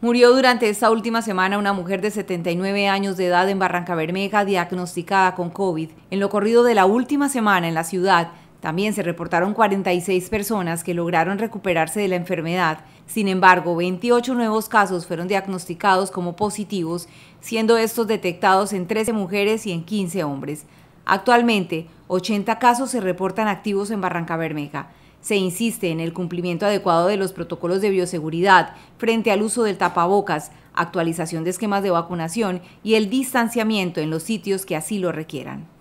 Murió durante esta última semana una mujer de 79 años de edad en Barranca Bermeja diagnosticada con COVID. En lo corrido de la última semana en la ciudad, también se reportaron 46 personas que lograron recuperarse de la enfermedad. Sin embargo, 28 nuevos casos fueron diagnosticados como positivos, siendo estos detectados en 13 mujeres y en 15 hombres. Actualmente, 80 casos se reportan activos en Barranca Bermeja. Se insiste en el cumplimiento adecuado de los protocolos de bioseguridad frente al uso del tapabocas, actualización de esquemas de vacunación y el distanciamiento en los sitios que así lo requieran.